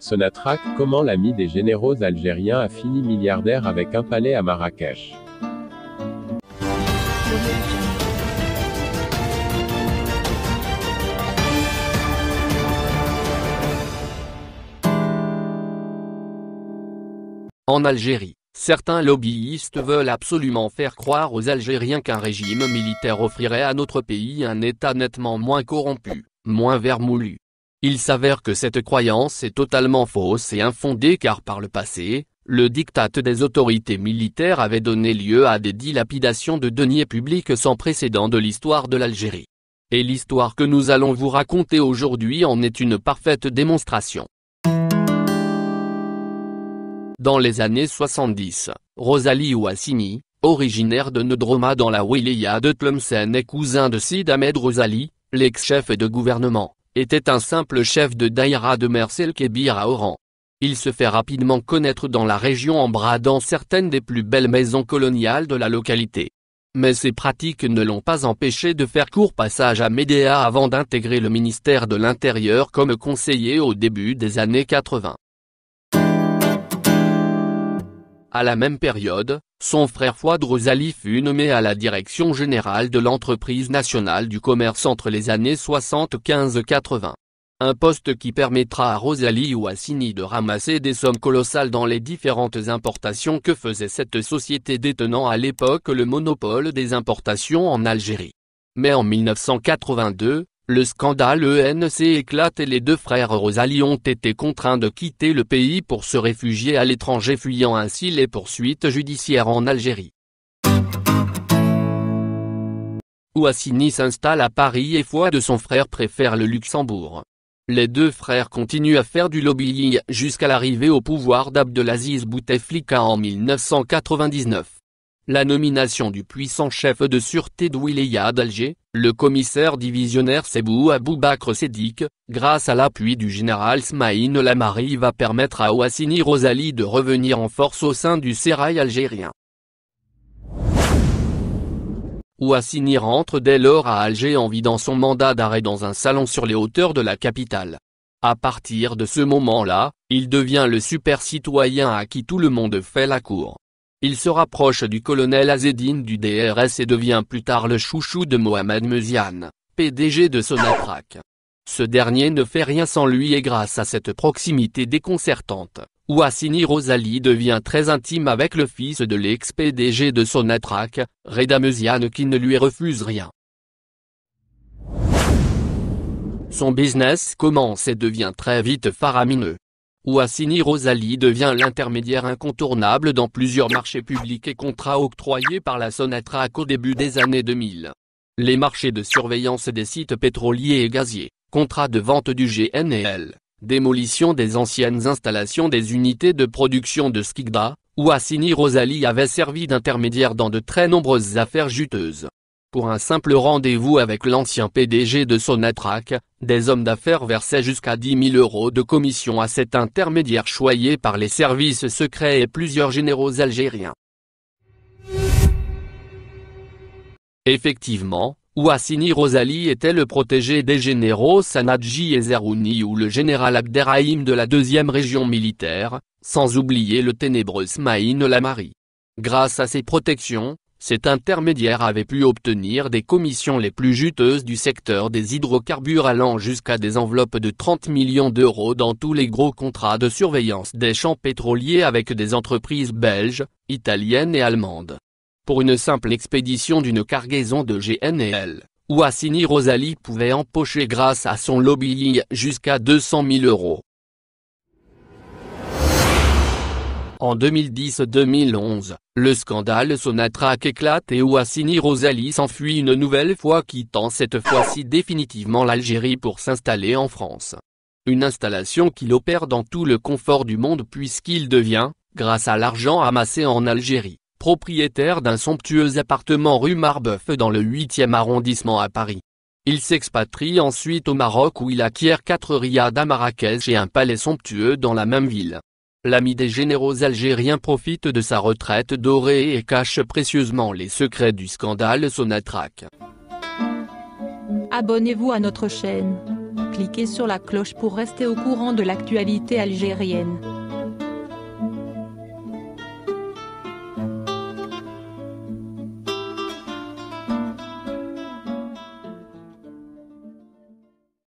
Sonatrac, comment l'ami des généraux algériens a fini milliardaire avec un palais à Marrakech. En Algérie, certains lobbyistes veulent absolument faire croire aux Algériens qu'un régime militaire offrirait à notre pays un État nettement moins corrompu, moins vermoulu, il s'avère que cette croyance est totalement fausse et infondée car par le passé, le diktat des autorités militaires avait donné lieu à des dilapidations de deniers publics sans précédent de l'histoire de l'Algérie. Et l'histoire que nous allons vous raconter aujourd'hui en est une parfaite démonstration. Dans les années 70, Rosalie Ouassini, originaire de Nodroma dans la wilaya de Tlemcen est cousin de Sid Ahmed Rosalie, l'ex-chef de gouvernement, était un simple chef de Daïra de Merselkebir à Oran. Il se fait rapidement connaître dans la région en bradant certaines des plus belles maisons coloniales de la localité. Mais ses pratiques ne l'ont pas empêché de faire court passage à Médéa avant d'intégrer le ministère de l'Intérieur comme conseiller au début des années 80. À la même période, son frère Fouad Rosali fut nommé à la direction générale de l'entreprise nationale du commerce entre les années 75-80. Un poste qui permettra à Rosalie ou à Sini de ramasser des sommes colossales dans les différentes importations que faisait cette société détenant à l'époque le monopole des importations en Algérie. Mais en 1982, le scandale ENC éclate et les deux frères Rosalie ont été contraints de quitter le pays pour se réfugier à l'étranger fuyant ainsi les poursuites judiciaires en Algérie. Ouassini s'installe à Paris et foi de son frère préfère le Luxembourg. Les deux frères continuent à faire du lobbying jusqu'à l'arrivée au pouvoir d'Abdelaziz Bouteflika en 1999. La nomination du puissant chef de sûreté d'Ouiléya d'Alger, le commissaire divisionnaire Sebou Aboubakr Sédik, grâce à l'appui du général Smaïn Lamari va permettre à Ouassini Rosali de revenir en force au sein du sérail algérien. Ouassini rentre dès lors à Alger en vidant son mandat d'arrêt dans un salon sur les hauteurs de la capitale. À partir de ce moment-là, il devient le super citoyen à qui tout le monde fait la cour. Il se rapproche du colonel Azedine du DRS et devient plus tard le chouchou de Mohamed Meziane, PDG de Sonatrach. Ce dernier ne fait rien sans lui et grâce à cette proximité déconcertante, Ouassini Rosalie devient très intime avec le fils de l'ex-PDG de Sonatrach, Reda Meziane qui ne lui refuse rien. Son business commence et devient très vite faramineux assini Rosalie devient l'intermédiaire incontournable dans plusieurs marchés publics et contrats octroyés par la Sonatrach au début des années 2000. Les marchés de surveillance des sites pétroliers et gaziers, contrats de vente du GNL, démolition des anciennes installations des unités de production de Skigda, assini Rosalie avait servi d'intermédiaire dans de très nombreuses affaires juteuses pour un simple rendez-vous avec l'ancien PDG de Sonatrak, des hommes d'affaires versaient jusqu'à 10 000 euros de commission à cet intermédiaire choyé par les services secrets et plusieurs généraux algériens. Effectivement, Ouassini Rosali était le protégé des généraux Sanadji et Zerouni ou le général Abderrahim de la deuxième région militaire, sans oublier le ténébreux Smaïn Lamari. Grâce à ses protections, cet intermédiaire avait pu obtenir des commissions les plus juteuses du secteur des hydrocarbures allant jusqu'à des enveloppes de 30 millions d'euros dans tous les gros contrats de surveillance des champs pétroliers avec des entreprises belges, italiennes et allemandes. Pour une simple expédition d'une cargaison de GNL, Ouassini Rosalie pouvait empocher grâce à son lobbying jusqu'à 200 000 euros. En 2010-2011, le scandale Sonatrach éclate et Ouassini Rosalie s'enfuit une nouvelle fois quittant cette fois-ci définitivement l'Algérie pour s'installer en France. Une installation qu'il opère dans tout le confort du monde puisqu'il devient, grâce à l'argent amassé en Algérie, propriétaire d'un somptueux appartement rue Marbeuf dans le 8e arrondissement à Paris. Il s'expatrie ensuite au Maroc où il acquiert quatre riades à Marrakech et un palais somptueux dans la même ville l'ami des généraux algériens profite de sa retraite dorée et cache précieusement les secrets du scandale sonatrach. Abonnez-vous à notre chaîne. Cliquez sur la cloche pour rester au courant de l'actualité algérienne.